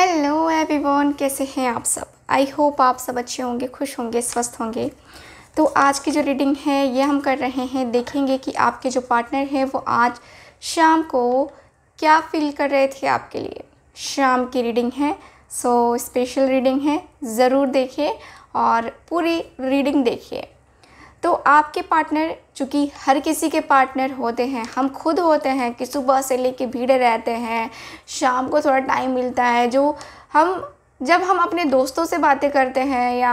Hello everyone कैसे हैं आप सब आई होप आप सब अच्छे होंगे खुश होंगे स्वस्थ होंगे तो आज की जो रीडिंग है ये हम कर रहे हैं देखेंगे कि आपके जो पार्टनर हैं वो आज शाम को क्या फील कर रहे थे आपके लिए शाम की रीडिंग है सो स्पेशल रीडिंग है ज़रूर देखिए और पूरी रीडिंग देखिए तो आपके पार्टनर चूँकि हर किसी के पार्टनर होते हैं हम खुद होते हैं कि सुबह से लेके भीड़ रहते हैं शाम को थोड़ा टाइम मिलता है जो हम जब हम अपने दोस्तों से बातें करते हैं या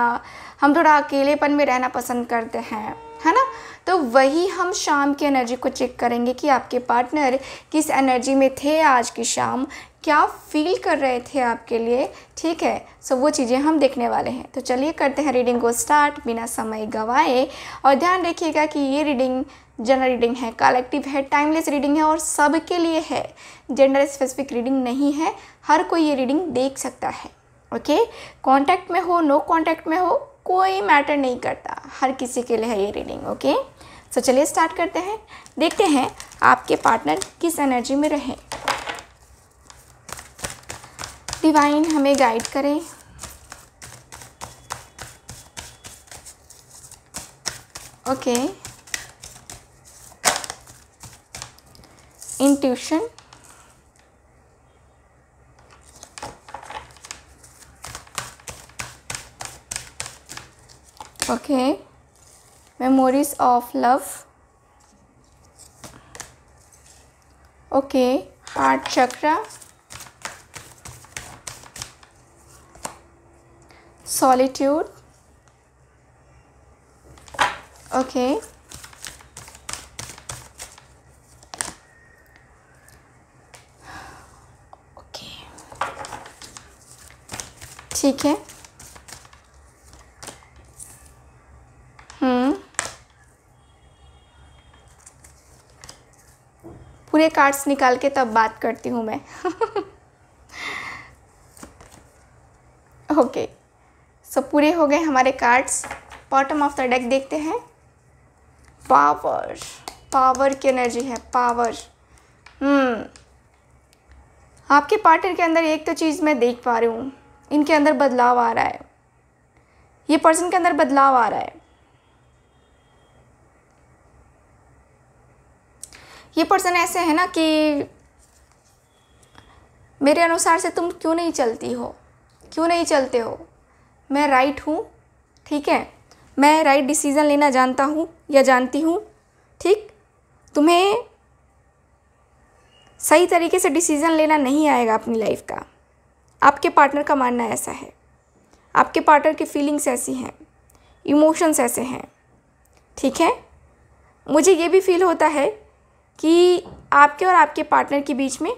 हम थोड़ा अकेलेपन में रहना पसंद करते हैं है ना तो वही हम शाम की एनर्जी को चेक करेंगे कि आपके पार्टनर किस एनर्जी में थे आज की शाम क्या फील कर रहे थे आपके लिए ठीक है सो वो चीज़ें हम देखने वाले हैं तो चलिए करते हैं रीडिंग को स्टार्ट बिना समय गवाए और ध्यान रखिएगा कि ये रीडिंग जनरल रीडिंग है कलेक्टिव है टाइमलेस रीडिंग है और सबके लिए है जेंडर स्पेसिफिक रीडिंग नहीं है हर कोई ये रीडिंग देख सकता है ओके कॉन्टैक्ट में हो नो कॉन्टैक्ट में हो कोई मैटर नहीं करता हर किसी के लिए है ये रीडिंग ओके सो चलिए स्टार्ट करते हैं देखते हैं आपके पार्टनर किस एनर्जी में रहें डिवाइन हमें गाइड करें okay intuition okay memories of love okay heart chakra solitude okay okay ठीक है हम्म पूरे कार्ड्स निकाल के तब बात करती हूँ मैं ओके okay. सो पूरे हो गए हमारे cards bottom of the deck देखते हैं पावर पावर की एनर्जी है पावर हम्म hmm. आपके पार्टनर के अंदर एक तो चीज़ मैं देख पा रही हूँ इनके अंदर बदलाव आ रहा है ये पर्सन के अंदर बदलाव आ रहा है ये पर्सन ऐसे है ना कि मेरे अनुसार से तुम क्यों नहीं चलती हो क्यों नहीं चलते हो मैं राइट हूँ ठीक है मैं राइट डिसीज़न लेना जानता हूँ या जानती हूँ ठीक तुम्हें सही तरीके से डिसीज़न लेना नहीं आएगा अपनी लाइफ का आपके पार्टनर का मानना ऐसा है आपके पार्टनर की फीलिंग्स ऐसी हैं इमोशंस ऐसे हैं ठीक है मुझे ये भी फील होता है कि आपके और आपके पार्टनर के बीच में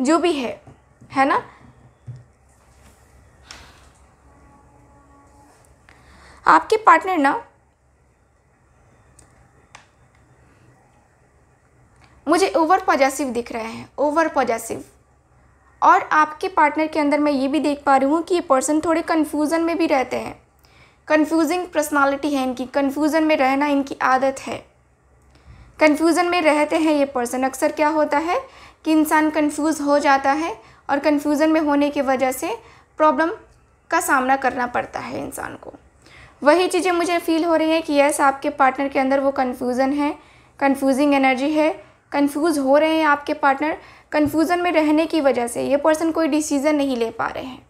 जो भी है है ना आपके पार्टनर ना मुझे ओवर पॉजेसिव दिख रहे हैं ओवर पॉजेसिव और आपके पार्टनर के अंदर मैं ये भी देख पा रही हूँ कि ये पर्सन थोड़े कन्फ्यूज़न में भी रहते हैं कन्फ्यूजिंग पर्सनालिटी है इनकी कन्फ्यूज़न में रहना इनकी आदत है कन्फ्यूज़न में रहते हैं ये पर्सन अक्सर क्या होता है कि इंसान कन्फ्यूज़ हो जाता है और कन्फ्यूज़न में होने की वजह से प्रॉब्लम का सामना करना पड़ता है इंसान को वही चीज़ें मुझे फ़ील हो रही हैं कि यस आपके पार्टनर के अंदर वो कन्फ्यूज़न है कन्फ्यूजिंग एनर्जी है कन्फ्यूज़ हो रहे हैं आपके पार्टनर कन्फ्यूज़न में रहने की वजह से ये पर्सन कोई डिसीज़न नहीं ले पा रहे हैं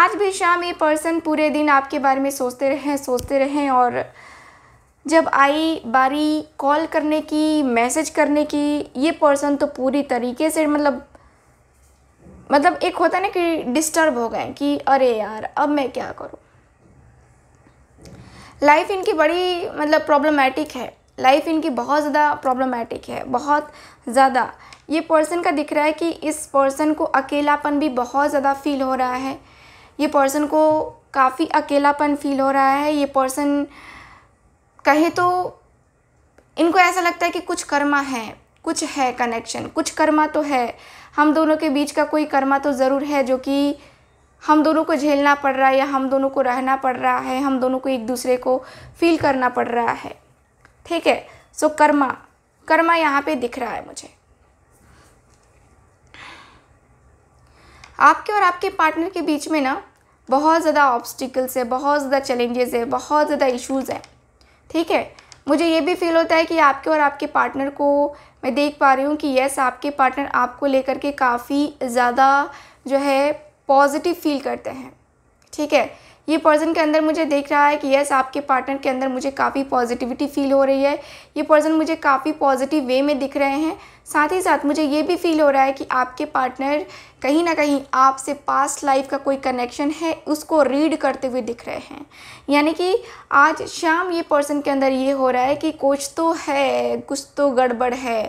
आज भी शाम ये पर्सन पूरे दिन आपके बारे में सोचते रहें सोचते रहें और जब आई बारी कॉल करने की मैसेज करने की ये पर्सन तो पूरी तरीके से मतलब मतलब एक होता है ना कि डिस्टर्ब हो गए कि अरे यार अब मैं क्या करूँ लाइफ इनकी बड़ी मतलब प्रॉब्लमेटिक है लाइफ इनकी बहुत ज़्यादा प्रॉब्लमेटिक है बहुत ज़्यादा ये पर्सन का दिख रहा है कि इस पर्सन को अकेलापन भी बहुत ज़्यादा फील हो रहा है ये पर्सन को काफ़ी अकेलापन फील हो रहा है ये पर्सन कहे तो इनको ऐसा लगता है कि कुछ कर्मा है कुछ है कनेक्शन कुछ कर्मा तो है हम दोनों के बीच का कोई कर्मा तो ज़रूर है जो कि हम दोनों को झेलना पड़ रहा है या हम दोनों को रहना पड़ रहा है हम दोनों को एक दूसरे को फील करना पड़ रहा है ठीक है सो कर्मा कर्मा यहाँ पे दिख रहा है मुझे आपके और आपके पार्टनर के बीच में ना बहुत ज़्यादा ऑब्स्टिकल्स है बहुत ज़्यादा चैलेंजेस है बहुत ज़्यादा इश्यूज़ हैं ठीक है मुझे ये भी फील होता है कि आपके और आपके पार्टनर को मैं देख पा रही हूँ कि यस आपके पार्टनर आपको लेकर के काफ़ी ज़्यादा जो है पॉजिटिव फील करते हैं ठीक है ये पर्सन के अंदर मुझे देख रहा है कि यस आपके पार्टनर के अंदर मुझे काफ़ी पॉजिटिविटी फील हो रही है ये पर्सन मुझे काफ़ी पॉजिटिव वे में दिख रहे हैं साथ ही साथ मुझे ये भी फील हो रहा है कि आपके पार्टनर कहीं ना कहीं आपसे पास्ट लाइफ का कोई कनेक्शन है उसको रीड करते हुए दिख रहे हैं यानी कि आज शाम ये पर्सन के अंदर ये हो रहा है कि कुछ तो है कुछ तो गड़बड़ है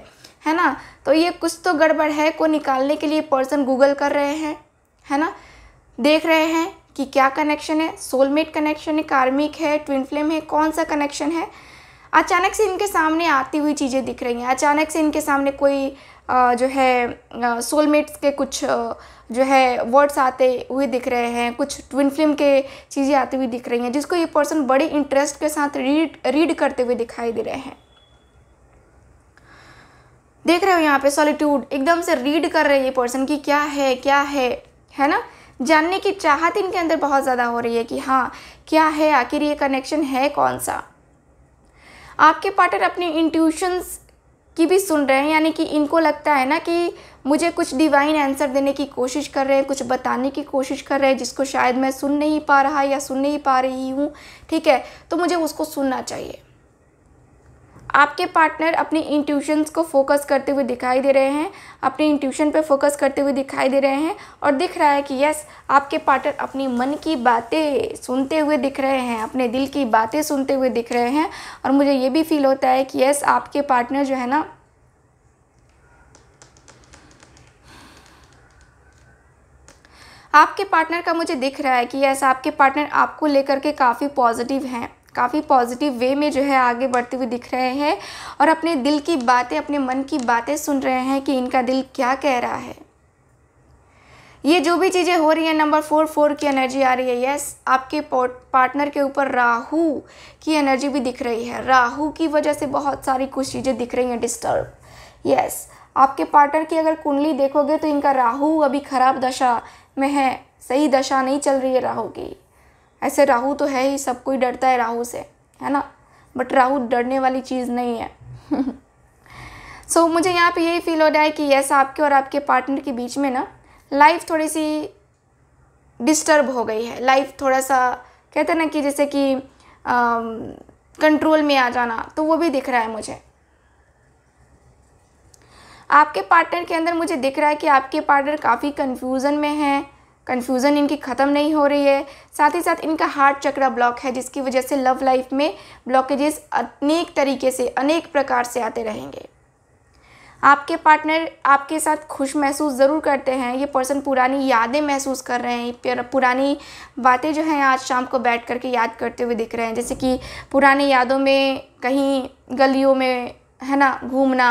है ना तो ये कुछ तो गड़बड़ है को निकालने के लिए पर्सन गूगल कर रहे हैं है ना देख रहे हैं कि क्या कनेक्शन है सोलमेट कनेक्शन है कार्मिक है ट्विन फ्लेम है कौन सा कनेक्शन है अचानक से इनके सामने आती हुई चीज़ें दिख रही हैं अचानक से इनके सामने कोई जो है सोलमेट्स के कुछ जो है वर्ड्स आते हुए दिख रहे हैं कुछ ट्विन फिल्म के चीज़ें आती हुई दिख रही हैं जिसको ये पर्सन बड़े इंटरेस्ट के साथ रीड रीड करते हुए दिखाई दे रहे हैं देख रहे हो यहाँ पे सॉलिट्यूड एकदम से रीड कर रहे हैं ये पर्सन कि क्या है क्या है है ना जानने की चाहत इनके अंदर बहुत ज़्यादा हो रही है कि हाँ क्या है आखिर ये कनेक्शन है कौन सा आपके पार्टनर अपनी इंट्यूशंस की भी सुन रहे हैं यानी कि इनको लगता है ना कि मुझे कुछ डिवाइन आंसर देने की कोशिश कर रहे हैं कुछ बताने की कोशिश कर रहे हैं जिसको शायद मैं सुन नहीं पा रहा या सुन नहीं पा रही हूँ ठीक है तो मुझे उसको सुनना चाहिए आपके पार्टनर अपने इंट्यूशंस को फोकस करते हुए दिखाई दे रहे हैं अपने इंट्यूशन पे फोकस करते हुए दिखाई दे रहे हैं और दिख रहा है कि यस आपके पार्टनर अपनी मन की बातें सुनते हुए दिख रहे हैं अपने दिल की बातें सुनते हुए दिख रहे हैं और मुझे ये भी फील होता है कि यस आपके पार्टनर जो है ना आपके पार्टनर का मुझे दिख रहा है कि यस आपके पार्टनर आपको लेकर के काफ़ी पॉजिटिव हैं काफ़ी पॉजिटिव वे में जो है आगे बढ़ते हुए दिख रहे हैं और अपने दिल की बातें अपने मन की बातें सुन रहे हैं कि इनका दिल क्या कह रहा है ये जो भी चीज़ें हो रही हैं नंबर फोर फोर की एनर्जी आ रही है यस आपके पार्टनर के ऊपर राहु की एनर्जी भी दिख रही है राहु की वजह से बहुत सारी कुछ चीज़ें दिख रही हैं डिस्टर्ब यस आपके पार्टनर की अगर कुंडली देखोगे तो इनका राहु अभी खराब दशा में है सही दशा नहीं चल रही है राहु की ऐसे राहु तो है ही सब कोई डरता है राहु से है ना बट राहु डरने वाली चीज़ नहीं है सो so, मुझे यहाँ पे यही फील हो रहा है कि यस आपके और आपके पार्टनर के बीच में ना लाइफ थोड़ी सी डिस्टर्ब हो गई है लाइफ थोड़ा सा कहते ना कि जैसे कि कंट्रोल um, में आ जाना तो वो भी दिख रहा है मुझे आपके पार्टनर के अंदर मुझे दिख रहा है कि आपके पार्टनर काफ़ी कन्फ्यूज़न में हैं कन्फ्यूज़न इनकी ख़त्म नहीं हो रही है साथ ही साथ इनका हार्ट चक्रा ब्लॉक है जिसकी वजह से लव लाइफ में ब्लॉकेजेस अनेक तरीके से अनेक प्रकार से आते रहेंगे आपके पार्टनर आपके साथ खुश महसूस ज़रूर करते हैं ये पर्सन पुरानी यादें महसूस कर रहे हैं पुरानी बातें जो हैं आज शाम को बैठ करके याद करते हुए दिख रहे हैं जैसे कि पुराने यादों में कहीं गलियों में है ना घूमना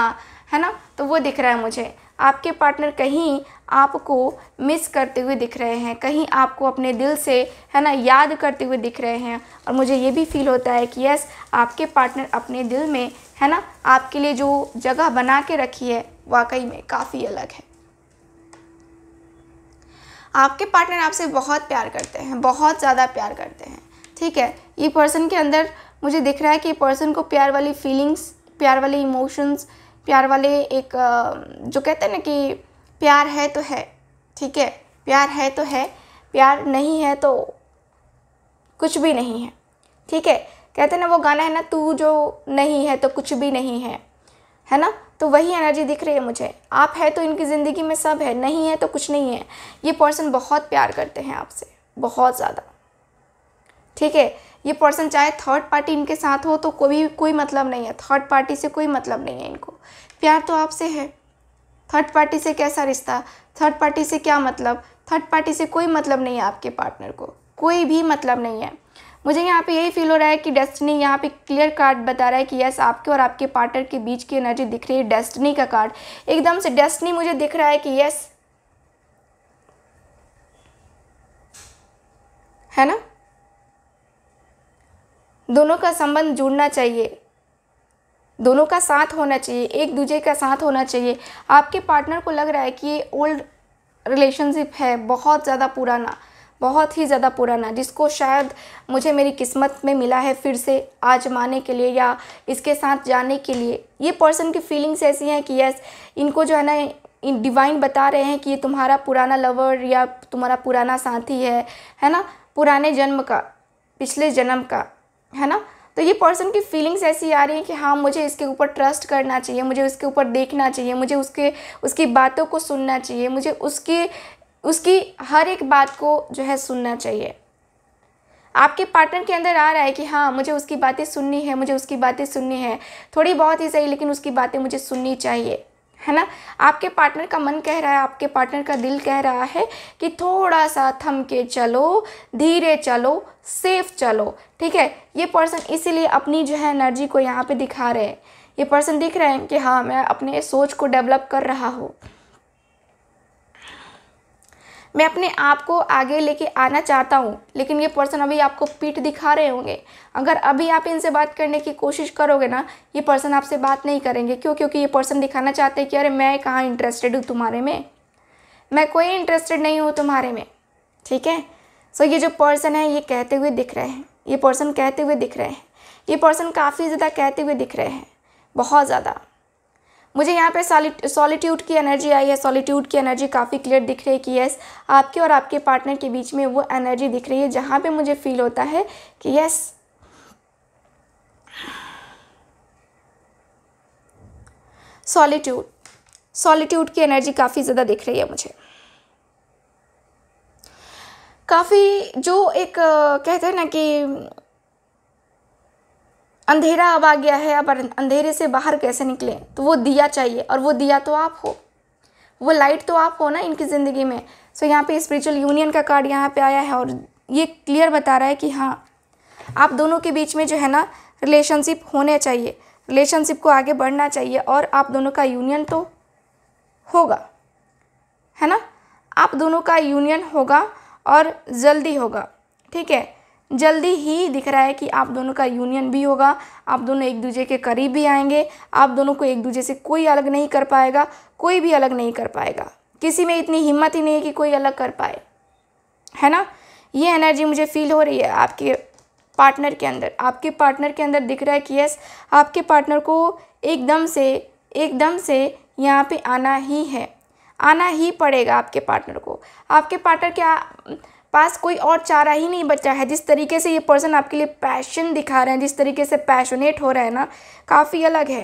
है ना तो वो दिख रहा है मुझे आपके पार्टनर कहीं आपको मिस करते हुए दिख रहे हैं कहीं आपको अपने दिल से है ना याद करते हुए दिख रहे हैं और मुझे ये भी फील होता है कि यस आपके पार्टनर अपने दिल में है ना आपके लिए जो जगह बना के रखी है वाकई में काफ़ी अलग है आपके पार्टनर आपसे बहुत प्यार करते हैं बहुत ज़्यादा प्यार करते हैं ठीक है ये पर्सन के अंदर मुझे दिख रहा है कि पर्सन को प्यार वाली फीलिंग्स प्यार वाले इमोशंस प्यार वाले एक जो कहते हैं ना कि प्यार है तो है ठीक है प्यार है तो है प्यार नहीं है तो कुछ भी नहीं है ठीक है कहते ना वो गाना है ना तू जो नहीं है तो कुछ भी नहीं है है ना तो वही एनर्जी दिख रही है मुझे आप है तो इनकी ज़िंदगी में सब है नहीं है तो कुछ नहीं है ये पर्सन बहुत प्यार करते हैं आपसे बहुत ज़्यादा ठीक है ये पर्सन चाहे थर्ड पार्टी इनके साथ हो तो कोई कोई मतलब नहीं है थर्ड पार्टी से कोई मतलब नहीं है इनको प्यार तो आपसे है थर्ड पार्टी से कैसा रिश्ता थर्ड पार्टी से क्या मतलब थर्ड पार्टी से कोई मतलब नहीं है आपके पार्टनर को कोई भी मतलब नहीं है मुझे यहाँ पे यही फील हो रहा है कि डेस्टिनी यहाँ पे क्लियर कार्ड बता रहा है कि यस आपके और आपके पार्टनर के बीच की एनर्जी दिख रही है डेस्टिनी का कार्ड एकदम से डेस्टिनी मुझे दिख रहा है कि यस है ना दोनों का संबंध जुड़ना चाहिए दोनों का साथ होना चाहिए एक दूसरे का साथ होना चाहिए आपके पार्टनर को लग रहा है कि ये ओल्ड रिलेशनशिप है बहुत ज़्यादा पुराना बहुत ही ज़्यादा पुराना जिसको शायद मुझे मेरी किस्मत में मिला है फिर से आजमाने के लिए या इसके साथ जाने के लिए ये पर्सन की फीलिंग्स ऐसी हैं कि यस इनको जो है ना इन डिवाइन बता रहे हैं कि ये तुम्हारा पुराना लवर या तुम्हारा पुराना साथी है है ना पुराने जन्म का पिछले जन्म का है ना तो ये पर्सन की फीलिंग्स ऐसी आ रही हैं कि हाँ मुझे इसके ऊपर ट्रस्ट करना चाहिए मुझे उसके ऊपर देखना चाहिए मुझे उसके उसकी बातों को सुनना चाहिए मुझे उसकी उसकी हर एक बात को जो है सुनना चाहिए आपके पार्टनर के अंदर आ रहा है कि हाँ मुझे उसकी बातें सुननी है मुझे उसकी बातें सुननी है थोड़ी बहुत ही सही लेकिन उसकी बातें मुझे सुननी चाहिए है ना आपके पार्टनर का मन कह रहा है आपके पार्टनर का दिल कह रहा है कि थोड़ा सा थम के चलो धीरे चलो सेफ चलो ठीक है ये पर्सन इसीलिए अपनी जो है एनर्जी को यहाँ पे दिखा रहे हैं ये पर्सन दिख रहे हैं कि हाँ मैं अपने सोच को डेवलप कर रहा हूँ मैं अपने आप को आगे लेके आना चाहता हूँ लेकिन ये पर्सन अभी आपको पीठ दिखा रहे होंगे अगर अभी आप इनसे बात करने की कोशिश करोगे ना ये पर्सन आपसे बात नहीं करेंगे क्यों क्योंकि ये पर्सन दिखाना चाहते हैं कि अरे मैं कहाँ इंटरेस्टेड हूँ तुम्हारे में मैं कोई इंटरेस्टेड नहीं हूँ तुम्हारे में ठीक है सो ये जो पर्सन है ये कहते हुए दिख रहे हैं ये पर्सन कहते हुए दिख रहे हैं ये पर्सन काफ़ी ज़्यादा कहते हुए दिख रहे हैं बहुत ज़्यादा मुझे यहाँ पे सॉलिट्यूड की एनर्जी आई है सॉलीट्यूड की एनर्जी काफ़ी क्लियर दिख रही है कि यस आपके और आपके पार्टनर के बीच में वो एनर्जी दिख रही है जहाँ पे मुझे फील होता है कि यस सॉलीट्यूड सॉलीट्यूड की एनर्जी काफ़ी ज़्यादा दिख रही है मुझे काफ़ी जो एक कहते हैं ना कि अंधेरा अब आ गया है अब अं-, अंधेरे से बाहर कैसे निकलें तो वो दिया चाहिए और वो दिया तो आप हो वो लाइट तो आप हो ना इनकी ज़िंदगी में सो so, यहाँ पे स्पिरिचुअल यूनियन का कार्ड यहाँ पे आया है और ये क्लियर बता रहा है कि हाँ आप दोनों के बीच में जो है ना रिलेशनशिप होने चाहिए रिलेशनशिप को आगे बढ़ना चाहिए और आप दोनों का यूनियन तो होगा है ना आप दोनों का यूनियन होगा और जल्दी होगा ठीक है जल्दी ही दिख रहा है कि आप दोनों का यूनियन भी होगा आप दोनों एक दूसरे के करीब भी आएंगे आप दोनों को एक दूसरे से कोई अलग नहीं कर पाएगा कोई भी अलग नहीं कर पाएगा किसी में इतनी हिम्मत ही नहीं है कि कोई अलग कर पाए है ना ये एनर्जी मुझे फील हो रही है आपके पार्टनर के अंदर आपके पार्टनर के अंदर दिख रहा है कि यस आपके पार्टनर को एकदम से एकदम से यहाँ पे आना ही है आना ही पड़ेगा आपके पार्टनर को आपके पार्टनर क्या पास कोई और चारा ही नहीं बचा है जिस तरीके से ये पर्सन आपके लिए पैशन दिखा रहे हैं जिस तरीके से पैशनेट हो रहे हैं ना काफ़ी अलग है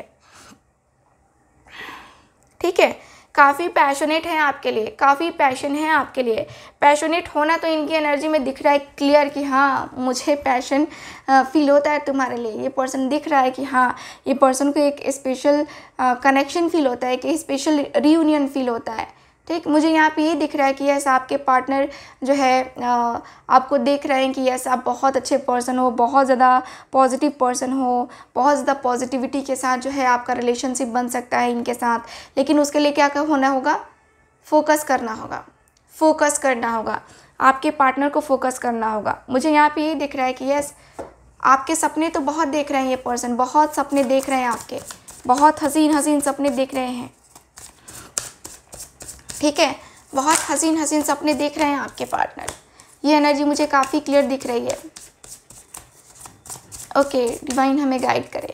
ठीक है काफ़ी पैशनेट हैं आपके लिए काफ़ी पैशन है आपके लिए पैशनेट होना तो इनकी एनर्जी में दिख रहा है क्लियर कि हाँ मुझे पैशन फील होता है तुम्हारे लिए ये पर्सन दिख रहा है कि हाँ ये पर्सन को एक स्पेशल कनेक्शन फील होता है एक स्पेशल रीयूनियन फील होता है ठीक मुझे यहाँ पे ये दिख रहा है कि यस आपके पार्टनर जो है आ, आपको देख रहे हैं कि यस आप बहुत अच्छे पर्सन हो बहुत ज़्यादा पॉजिटिव पर्सन हो बहुत ज़्यादा पॉजिटिविटी के साथ जो है आपका रिलेशनशिप बन सकता है इनके साथ लेकिन उसके लिए क्या होना होगा फोकस करना होगा फोकस करना होगा आपके पार्टनर को फोकस करना होगा मुझे यहाँ पे ये दिख रहा है कि यस आपके सपने तो बहुत देख रहे हैं ये पर्सन बहुत सपने देख रहे हैं आपके बहुत हसीन हसीन सपने देख रहे हैं ठीक है बहुत हसीन हसीन सपने देख रहे हैं आपके पार्टनर ये एनर्जी मुझे काफ़ी क्लियर दिख रही है ओके डिवाइन हमें गाइड करें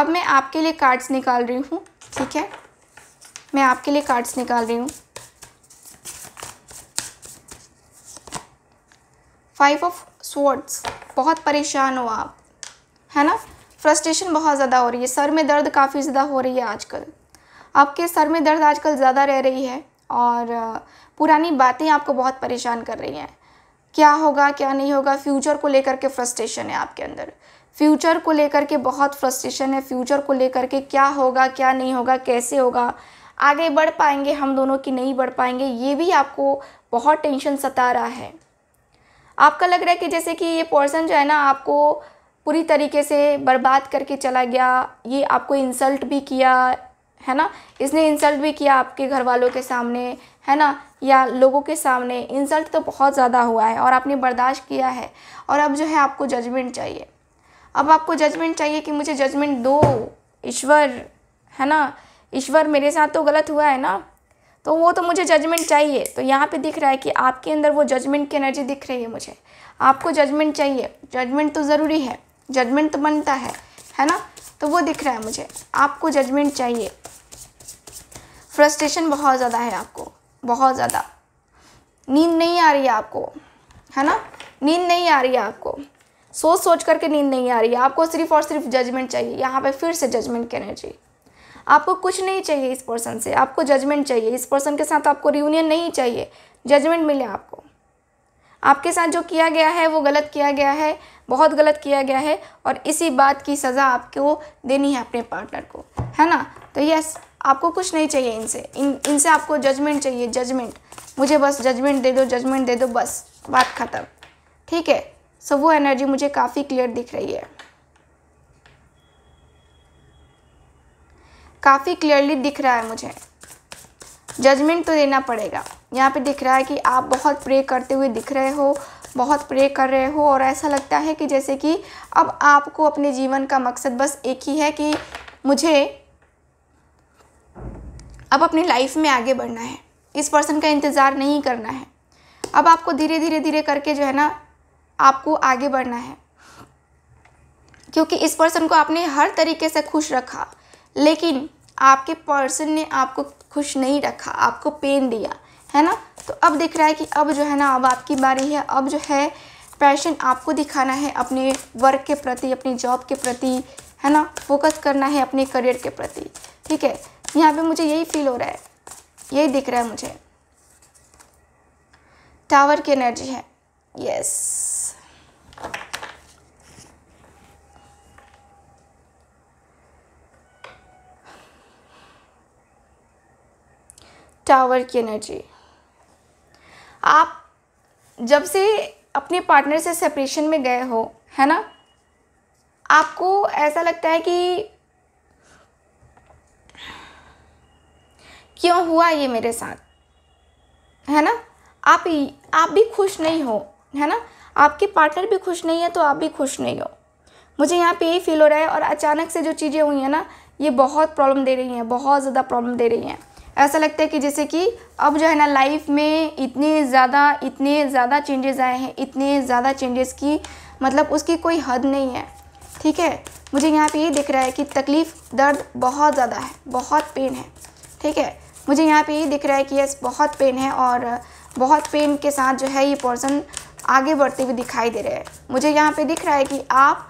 अब मैं आपके लिए कार्ड्स निकाल रही हूँ ठीक है मैं आपके लिए कार्ड्स निकाल रही हूँ फाइव ऑफ स्वॉर्ड्स बहुत परेशान हो आप है ना फ्रस्ट्रेशन बहुत ज़्यादा हो रही है सर में दर्द काफ़ी ज़्यादा हो रही है आजकल आपके सर में दर्द आजकल ज़्यादा रह रही है और पुरानी बातें आपको बहुत परेशान कर रही हैं क्या होगा क्या नहीं होगा फ्यूचर को लेकर के फ्रस्ट्रेशन है आपके अंदर फ्यूचर को लेकर के बहुत फ्रस्ट्रेशन है फ्यूचर को लेकर के क्या होगा क्या नहीं होगा कैसे होगा आगे बढ़ पाएंगे हम दोनों की नहीं बढ़ पाएंगे ये भी आपको बहुत टेंशन सता रहा है आपका लग रहा है कि जैसे कि ये पर्सन जो है ना आपको पूरी तरीके से बर्बाद करके चला गया ये आपको इंसल्ट भी किया है ना इसने इंसल्ट भी किया आपके घर वालों के सामने है ना या लोगों के सामने इंसल्ट तो बहुत ज़्यादा हुआ है और आपने बर्दाश्त किया है और अब जो है आपको जजमेंट चाहिए अब आपको जजमेंट चाहिए कि मुझे जजमेंट दो ईश्वर है ना ईश्वर मेरे साथ तो गलत हुआ है ना तो वो तो मुझे जजमेंट चाहिए तो यहाँ पे दिख रहा है कि आपके अंदर वो जजमेंट की एनर्जी दिख रही है मुझे आपको जजमेंट चाहिए जजमेंट तो ज़रूरी है जजमेंट तो बनता है है ना तो वो दिख रहा है मुझे आपको जजमेंट चाहिए फ्रस्ट्रेशन बहुत ज़्यादा है आपको बहुत ज़्यादा नींद नहीं आ रही है आपको है ना नींद नहीं आ रही है आपको सोच सोच करके नींद नहीं आ रही है आपको सिर्फ और सिर्फ जजमेंट चाहिए यहाँ पे फिर से जजमेंट की एनर्जी आपको कुछ नहीं चाहिए इस पर्सन से आपको जजमेंट चाहिए इस पर्सन के साथ आपको रियूनियन नहीं चाहिए जजमेंट मिले आपको आपके साथ जो किया गया है वो गलत किया गया है बहुत गलत किया गया है और इसी बात की सज़ा आपको देनी है अपने पार्टनर को है ना तो यस आपको कुछ नहीं चाहिए इनसे इन इनसे आपको जजमेंट चाहिए जजमेंट मुझे बस जजमेंट दे दो जजमेंट दे दो बस बात ख़त्म ठीक है सो वो एनर्जी मुझे काफ़ी क्लियर दिख रही है काफ़ी क्लियरली दिख रहा है मुझे जजमेंट तो देना पड़ेगा यहाँ पे दिख रहा है कि आप बहुत प्रे करते हुए दिख रहे हो बहुत प्रे कर रहे हो और ऐसा लगता है कि जैसे कि अब आपको अपने जीवन का मकसद बस एक ही है कि मुझे अब अपनी लाइफ में आगे बढ़ना है इस पर्सन का इंतज़ार नहीं करना है अब आपको धीरे धीरे धीरे करके जो है ना आपको आगे बढ़ना है क्योंकि इस पर्सन को आपने हर तरीके से खुश रखा लेकिन आपके पर्सन ने आपको खुश नहीं रखा आपको पेन दिया है ना तो अब दिख रहा है कि अब जो है ना अब आपकी बारी है अब जो है पैशन आपको दिखाना है अपने वर्क के प्रति अपनी जॉब के प्रति है ना फोकस करना है अपने करियर के प्रति ठीक है यहाँ पे मुझे यही फील हो रहा है यही दिख रहा है मुझे टावर की एनर्जी है यस टावर की एनर्जी आप जब से अपने पार्टनर से सेपरेशन में गए हो है ना आपको ऐसा लगता है कि क्यों हुआ ये मेरे साथ है ना आप आप भी खुश नहीं हो है ना आपके पार्टनर भी खुश नहीं है तो आप भी खुश नहीं हो मुझे यहाँ पे यही फील हो रहा है और अचानक से जो चीज़ें हुई हैं ना ये बहुत प्रॉब्लम दे रही हैं बहुत ज़्यादा प्रॉब्लम दे रही हैं ऐसा लगता है कि जैसे कि अब जो है ना लाइफ में इतने ज़्यादा इतने ज़्यादा चेंजेस आए हैं इतने ज़्यादा चेंजेस की मतलब उसकी कोई हद नहीं है ठीक है मुझे यहाँ पे ये दिख रहा है कि तकलीफ़ दर्द बहुत ज़्यादा है बहुत पेन है ठीक है मुझे यहाँ पे ये दिख रहा है कि यस बहुत पेन है और बहुत पेन के साथ जो है ये पर्सन आगे बढ़ते हुए दिखाई दे रहे हैं मुझे यहाँ पे दिख रहा है कि आप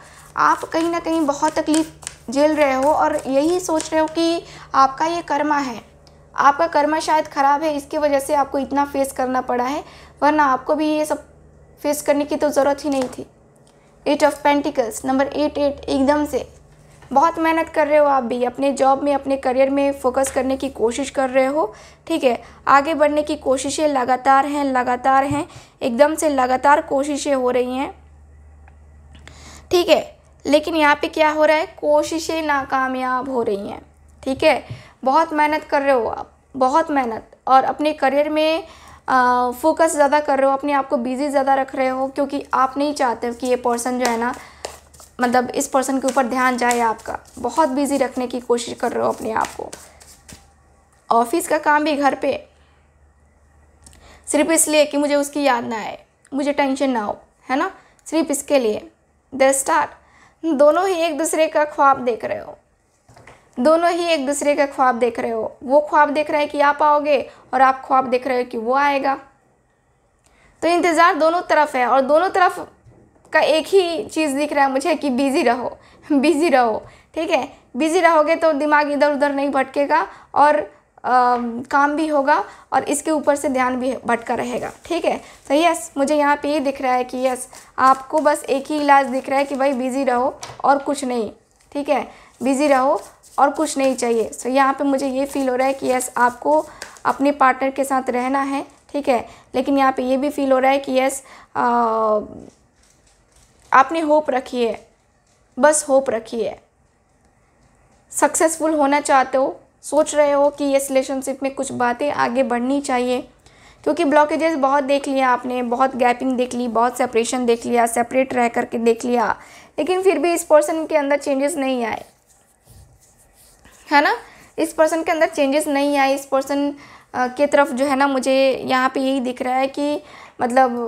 आप कहीं ना कहीं बहुत तकलीफ़ झेल रहे हो और यही सोच रहे हो कि आपका ये कर्मा है आपका कर्मा शायद ख़राब है इसकी वजह से आपको इतना फेस करना पड़ा है वरना आपको भी ये सब फेस करने की तो ज़रूरत ही नहीं थी eight of pentacles number eight eight एकदम से बहुत मेहनत कर रहे हो आप भी अपने जॉब में अपने करियर में फोकस करने की कोशिश कर रहे हो ठीक है आगे बढ़ने की कोशिशें लगातार हैं लगातार हैं एकदम से लगातार कोशिशें हो रही हैं ठीक है लेकिन यहाँ पे क्या हो रहा है कोशिशें नाकामयाब हो रही हैं ठीक है बहुत मेहनत कर रहे हो आप बहुत मेहनत और अपने करियर में फोकस ज़्यादा कर रहे हो अपने आप को बिज़ी ज़्यादा रख रहे हो क्योंकि आप नहीं चाहते हो कि ये पर्सन जो है ना मतलब इस पर्सन के ऊपर ध्यान जाए आपका बहुत बिज़ी रखने की कोशिश कर रहे हो अपने आप को ऑफिस का काम भी घर पे सिर्फ इसलिए कि मुझे उसकी याद ना आए मुझे टेंशन ना हो है ना सिर्फ इसके लिए द स्टार दोनों ही एक दूसरे का ख्वाब देख रहे हो दोनों ही एक दूसरे का ख्वाब देख रहे हो वो ख्वाब देख रहा है कि आप आओगे और आप ख्वाब देख रहे हो कि वो आएगा तो इंतज़ार दोनों तरफ है और दोनों तरफ का एक ही चीज़ दिख रहा है मुझे कि बिज़ी रहो बिज़ी रहो ठीक है बिज़ी रहोगे तो दिमाग इधर उधर नहीं भटकेगा और आ, काम भी होगा और इसके ऊपर से ध्यान भी भटका रहेगा ठीक है तो यस मुझे यहाँ पे ये दिख रहा है कि यस आपको बस एक ही इलाज दिख रहा है कि भाई बिज़ी रहो और कुछ नहीं ठीक है बिज़ी रहो और कुछ नहीं चाहिए सो so, यहाँ पे मुझे ये फील हो रहा है कि यस आपको अपने पार्टनर के साथ रहना है ठीक है लेकिन यहाँ पे ये भी फील हो रहा है कि यस आपने होप रखी है बस होप रखी है सक्सेसफुल होना चाहते हो सोच रहे हो कि इस रिलेशनशिप में कुछ बातें आगे बढ़नी चाहिए क्योंकि ब्लॉकेजेस बहुत देख लिया आपने बहुत गैपिंग देख ली बहुत सेपरेशन देख लिया सेपरेट रह करके देख लिया लेकिन फिर भी इस पर्सन के अंदर चेंजेस नहीं आए है ना इस पर्सन के अंदर चेंजेस नहीं आए इस पर्सन के तरफ जो है ना मुझे यहाँ पे यही दिख रहा है कि मतलब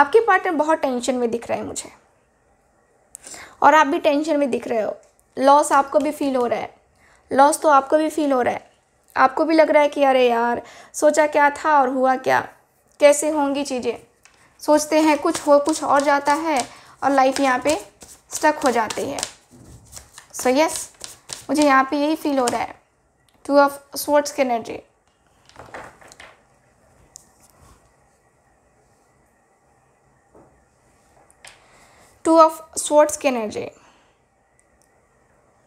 आपके पार्टनर बहुत टेंशन में दिख रहा है मुझे और आप भी टेंशन में दिख रहे हो लॉस आपको भी फील हो रहा है लॉस तो आपको भी फील हो रहा है आपको भी लग रहा है कि अरे यार सोचा क्या था और हुआ क्या कैसे होंगी चीज़ें सोचते हैं कुछ हो कुछ और जाता है और लाइफ यहाँ पे स्टक हो जाती है सो so, यस yes, मुझे यहाँ पे यही फील हो रहा है टू ऑफ स्वर्ड्स की एनर्जी टू ऑफ स्वर्ड्स की एनर्जी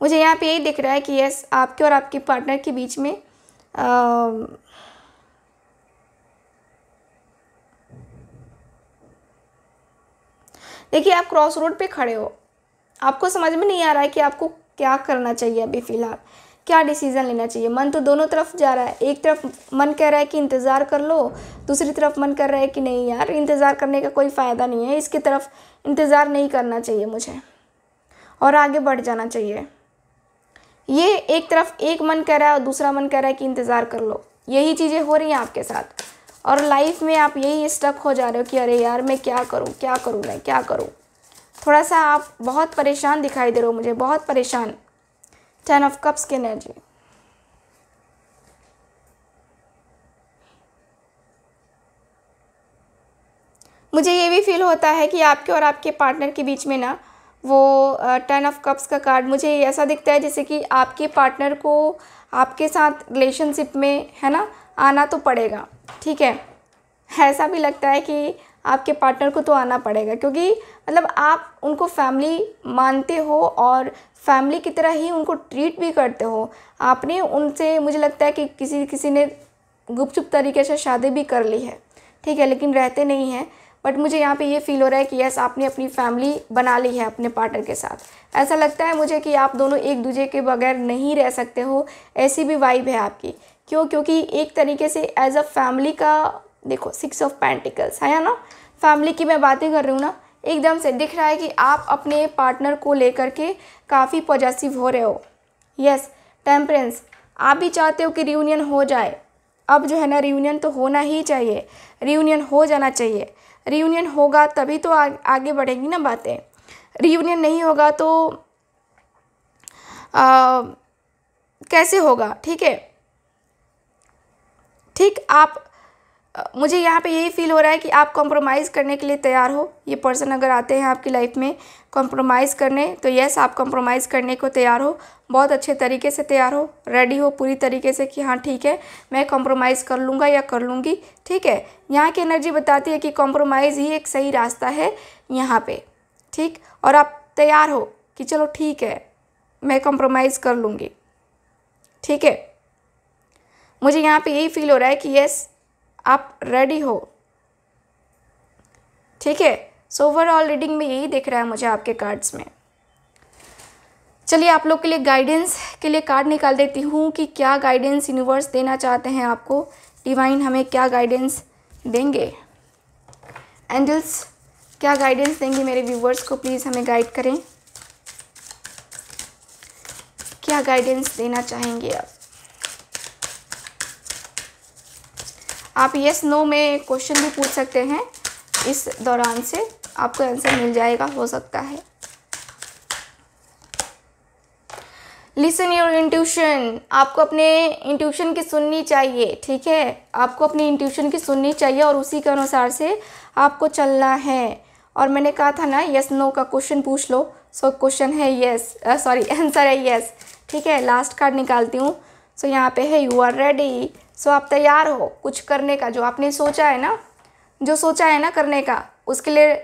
मुझे यहाँ पे यही दिख रहा है कि यस आपके और आपके पार्टनर के बीच में देखिए आप क्रॉस रोड पे खड़े हो आपको समझ में नहीं आ रहा है कि आपको क्या करना चाहिए अभी फ़िलहाल क्या डिसीज़न लेना चाहिए मन तो दोनों तरफ जा रहा है एक तरफ मन कह रहा है कि इंतज़ार कर लो दूसरी तरफ मन कर रहा है कि नहीं यार इंतज़ार करने का कोई फ़ायदा नहीं है इसकी तरफ इंतज़ार नहीं करना चाहिए मुझे और आगे बढ़ जाना चाहिए ये एक तरफ एक मन कह रहा है और दूसरा मन कह रहा है कि इंतज़ार कर लो यही चीज़ें हो रही हैं आपके साथ और लाइफ में आप यही स्टक हो जा रहे हो कि अरे यार मैं क्या करूँ क्या करूँ मैं क्या करूँ थोड़ा सा आप बहुत परेशान दिखाई दे रहे हो मुझे बहुत परेशान टेन ऑफ कप्स की एनर्जी मुझे ये भी फील होता है कि आपके और आपके पार्टनर के बीच में ना वो टेन ऑफ कप्स का कार्ड मुझे ऐसा दिखता है जैसे कि आपके पार्टनर को आपके साथ रिलेशनशिप में है ना आना तो पड़ेगा ठीक है ऐसा भी लगता है कि आपके पार्टनर को तो आना पड़ेगा क्योंकि मतलब आप उनको फैमिली मानते हो और फैमिली की तरह ही उनको ट्रीट भी करते हो आपने उनसे मुझे लगता है कि किसी किसी ने गुपचुप तरीके से शादी भी कर ली है ठीक है लेकिन रहते नहीं हैं बट मुझे यहाँ पे ये फील हो रहा है कि यस आपने अपनी फैमिली बना ली है अपने पार्टनर के साथ ऐसा लगता है मुझे कि आप दोनों एक दूसरे के बगैर नहीं रह सकते हो ऐसी भी वाइब है आपकी क्यों क्योंकि एक तरीके से एज अ फैमिली का देखो सिक्स ऑफ पैंटिकल्स है ना फैमिली की मैं बातें कर रही हूँ ना एकदम से दिख रहा है कि आप अपने पार्टनर को लेकर के काफ़ी पॉजिटिव हो रहे हो यस टेम्परेंस आप भी चाहते हो कि रियूनियन हो जाए अब जो है ना रियूनियन तो होना ही चाहिए रियूनियन हो जाना चाहिए रियूनियन होगा तभी तो आ, आगे बढ़ेंगी ना बातें रियूनियन नहीं होगा तो आ, कैसे होगा ठीक है ठीक आप मुझे यहाँ पे यही फील हो रहा है कि आप कॉम्प्रोमाइज़ करने के लिए तैयार हो ये पर्सन अगर आते हैं आपकी लाइफ में कॉम्प्रोमाइज़ करने तो येस आप कॉम्प्रोमाइज़ करने को तैयार हो बहुत अच्छे तरीके से तैयार हो रेडी हो पूरी तरीके से कि हाँ ठीक है मैं कॉम्प्रोमाइज़ कर लूँगा या कर लूँगी ठीक है यहाँ की एनर्जी बताती है कि कॉम्प्रोमाइज़ ही एक सही रास्ता है यहाँ पर ठीक और आप तैयार हो कि चलो ठीक है मैं कॉम्प्रोमाइज़ कर लूँगी ठीक है मुझे यहाँ पे यही फील हो रहा है कि यस आप रेडी हो ठीक है सो ओवरऑल रीडिंग में यही दिख रहा है मुझे आपके कार्ड्स में चलिए आप लोग के लिए गाइडेंस के लिए कार्ड निकाल देती हूँ कि क्या गाइडेंस यूनिवर्स देना चाहते हैं आपको डिवाइन हमें क्या गाइडेंस देंगे एंजल्स क्या गाइडेंस देंगे मेरे व्यूवर्स को प्लीज़ हमें गाइड करें क्या गाइडेंस देना चाहेंगे आप आप येस नो में क्वेश्चन भी पूछ सकते हैं इस दौरान से आपको आंसर मिल जाएगा हो सकता है लिसन योर इंट्यूशन आपको अपने इंट्यूशन की सुननी चाहिए ठीक है आपको अपनी इंट्यूशन की सुननी चाहिए और उसी के अनुसार से आपको चलना है और मैंने कहा था ना यस नो का क्वेश्चन पूछ लो सो so, क्वेश्चन है यस सॉरी आंसर है यस ठीक है लास्ट कार्ड निकालती हूँ सो so, यहाँ पे है यू आर रेडी सो आप तैयार हो कुछ करने का जो आपने सोचा है ना जो सोचा है ना करने का उसके लिए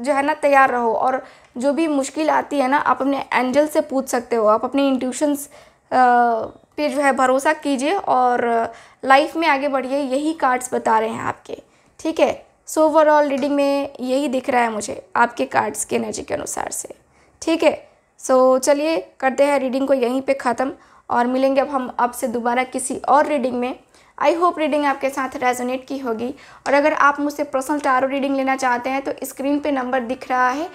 जो है ना तैयार रहो और जो भी मुश्किल आती है ना आप अपने एंजल से पूछ सकते हो आप अपने इंट्यूशंस पे जो है भरोसा कीजिए और लाइफ में आगे बढ़िए यही कार्ड्स बता रहे हैं आपके ठीक है सो ओवरऑल रीडिंग में यही दिख रहा है मुझे आपके कार्ड्स के एनर्जी के अनुसार से ठीक है सो so, चलिए करते हैं रीडिंग को यहीं पे ख़त्म और मिलेंगे अब हम आपसे दोबारा किसी और रीडिंग में आई होप रीडिंग आपके साथ रेजोनेट की होगी और अगर आप मुझसे पर्सनल टारो रीडिंग लेना चाहते हैं तो स्क्रीन पे नंबर दिख रहा है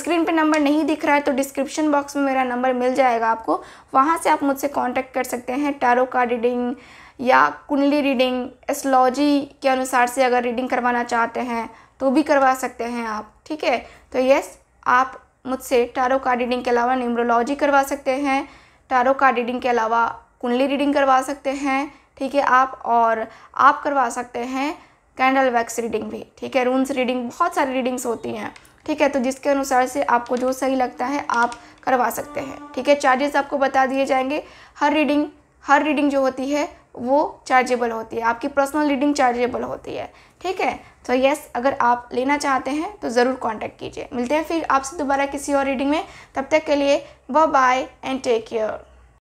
स्क्रीन पे नंबर नहीं दिख रहा है तो डिस्क्रिप्शन बॉक्स में मेरा नंबर मिल जाएगा आपको वहाँ से आप मुझसे कॉन्टैक्ट कर सकते हैं टारो का रीडिंग या कुंडली रीडिंग एस्ट्रोलॉजी के अनुसार से अगर रीडिंग करवाना चाहते हैं तो भी करवा सकते हैं आप ठीक है तो यस आप मुझसे टारो कार्ड रीडिंग के अलावा न्यूमरोलॉजी करवा सकते हैं टारो कार्ड रीडिंग के अलावा कुंडली रीडिंग करवा सकते हैं ठीक है आप और आप करवा सकते हैं कैंडल वैक्स रीडिंग भी ठीक है रूम्स रीडिंग बहुत सारी रीडिंग्स होती हैं ठीक है तो जिसके अनुसार से आपको जो सही लगता है आप करवा सकते हैं ठीक है चार्जेस आपको बता दिए जाएंगे हर रीडिंग हर रीडिंग जो होती है वो चार्जेबल होती है आपकी पर्सनल रीडिंग चार्जेबल होती है ठीक है तो यस अगर आप लेना चाहते हैं तो ज़रूर कांटेक्ट कीजिए मिलते हैं फिर आपसे दोबारा किसी और रीडिंग में तब तक के लिए bye bye and take care